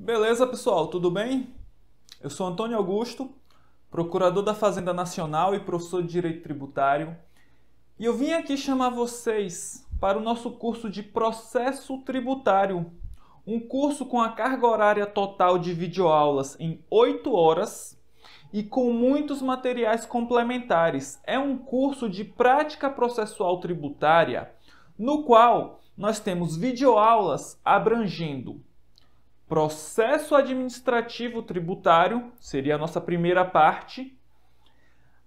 Beleza, pessoal, tudo bem? Eu sou Antônio Augusto, procurador da Fazenda Nacional e professor de Direito Tributário, e eu vim aqui chamar vocês para o nosso curso de Processo Tributário, um curso com a carga horária total de videoaulas em 8 horas e com muitos materiais complementares. É um curso de prática processual tributária, no qual nós temos videoaulas abrangendo Processo administrativo tributário seria a nossa primeira parte.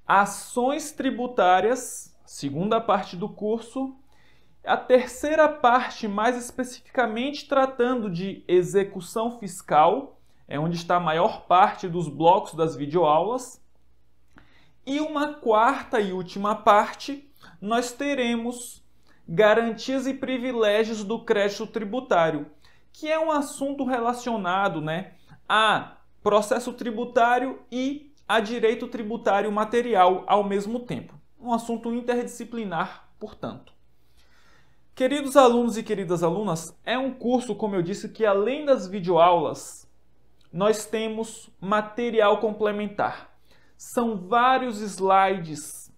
Ações tributárias, segunda parte do curso. A terceira parte, mais especificamente tratando de execução fiscal, é onde está a maior parte dos blocos das videoaulas. E uma quarta e última parte, nós teremos garantias e privilégios do crédito tributário que é um assunto relacionado né, a processo tributário e a direito tributário material ao mesmo tempo. Um assunto interdisciplinar, portanto. Queridos alunos e queridas alunas, é um curso, como eu disse, que além das videoaulas, nós temos material complementar. São vários slides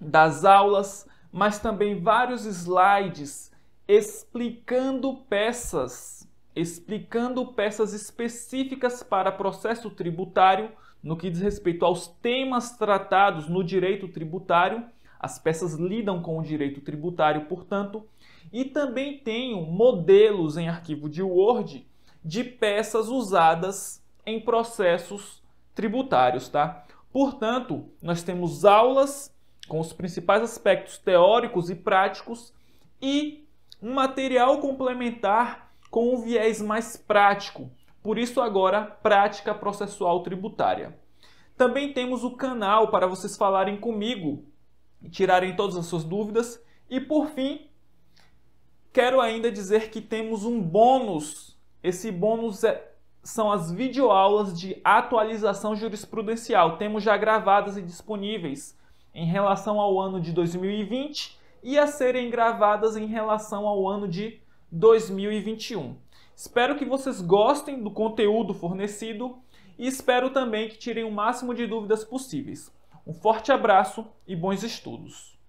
das aulas, mas também vários slides explicando peças, explicando peças específicas para processo tributário no que diz respeito aos temas tratados no direito tributário. As peças lidam com o direito tributário, portanto, e também tenho modelos em arquivo de Word de peças usadas em processos tributários, tá? Portanto, nós temos aulas com os principais aspectos teóricos e práticos e um material complementar com um viés mais prático, por isso agora prática processual tributária. Também temos o canal para vocês falarem comigo e tirarem todas as suas dúvidas. E por fim, quero ainda dizer que temos um bônus. Esse bônus é, são as videoaulas de atualização jurisprudencial. Temos já gravadas e disponíveis em relação ao ano de 2020 e a serem gravadas em relação ao ano de 2021. Espero que vocês gostem do conteúdo fornecido e espero também que tirem o máximo de dúvidas possíveis. Um forte abraço e bons estudos!